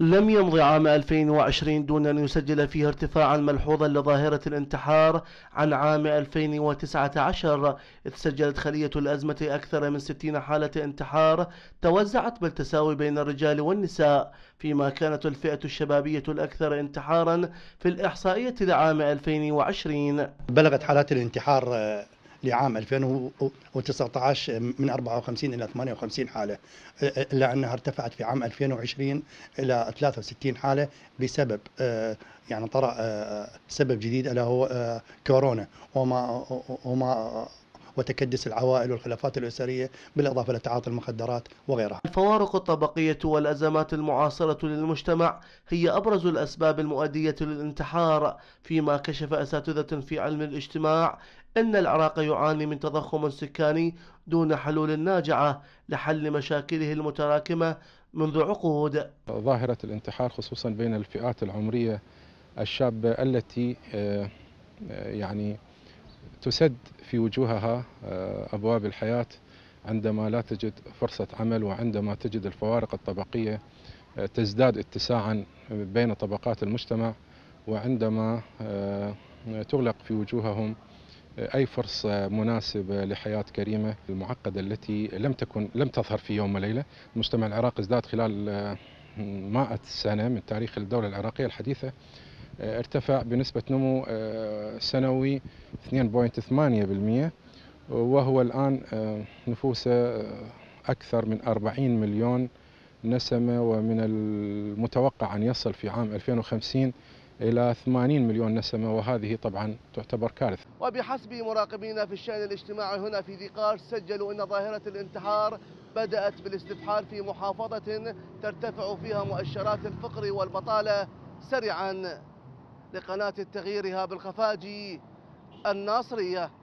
لم يمض عام 2020 دون أن يسجل فيه ارتفاعا ملحوظا لظاهرة الانتحار عن عام 2019 إذ سجلت خلية الأزمة أكثر من 60 حالة انتحار توزعت بالتساوي بين الرجال والنساء فيما كانت الفئة الشبابية الأكثر انتحارا في الإحصائية لعام 2020 بلغت حالات الانتحار لعام 2019 من 54 إلى 58 حالة إلا أنها ارتفعت في عام 2020 إلى 63 حالة بسبب يعني طرأ سبب جديد ألا هو كورونا وما وما وتكدس العوائل والخلافات الأسرية بالإضافة لتعاطي المخدرات وغيرها الفوارق الطبقية والأزمات المعاصرة للمجتمع هي أبرز الأسباب المؤدية للانتحار فيما كشف أساتذة في علم الاجتماع أن العراق يعاني من تضخم سكاني دون حلول ناجعة لحل مشاكله المتراكمة منذ عقود ظاهرة الانتحار خصوصا بين الفئات العمرية الشابة التي آه، آه، يعني تسد في وجوهها آه، أبواب الحياة عندما لا تجد فرصة عمل وعندما تجد الفوارق الطبقية آه، تزداد اتساعا بين طبقات المجتمع وعندما آه، تغلق في وجوههم أي فرصة مناسبة لحياة كريمة المعقدة التي لم تكن لم تظهر في يوم وليلة المجتمع العراقي ازداد خلال مائة سنة من تاريخ الدولة العراقية الحديثة آه، ارتفع بنسبة نمو آه، سنوي 2.8% وهو الآن آه، نفوسه أكثر من 40 مليون نسمة ومن المتوقع أن يصل في عام 2050 إلى 80 مليون نسمة وهذه طبعا تعتبر كارثة وبحسب مراقبين في الشأن الاجتماعي هنا في ذيقار سجلوا أن ظاهرة الانتحار بدأت بالاستفحال في محافظة ترتفع فيها مؤشرات الفقر والبطالة سريعا لقناة التغيير هاب الخفاجي الناصرية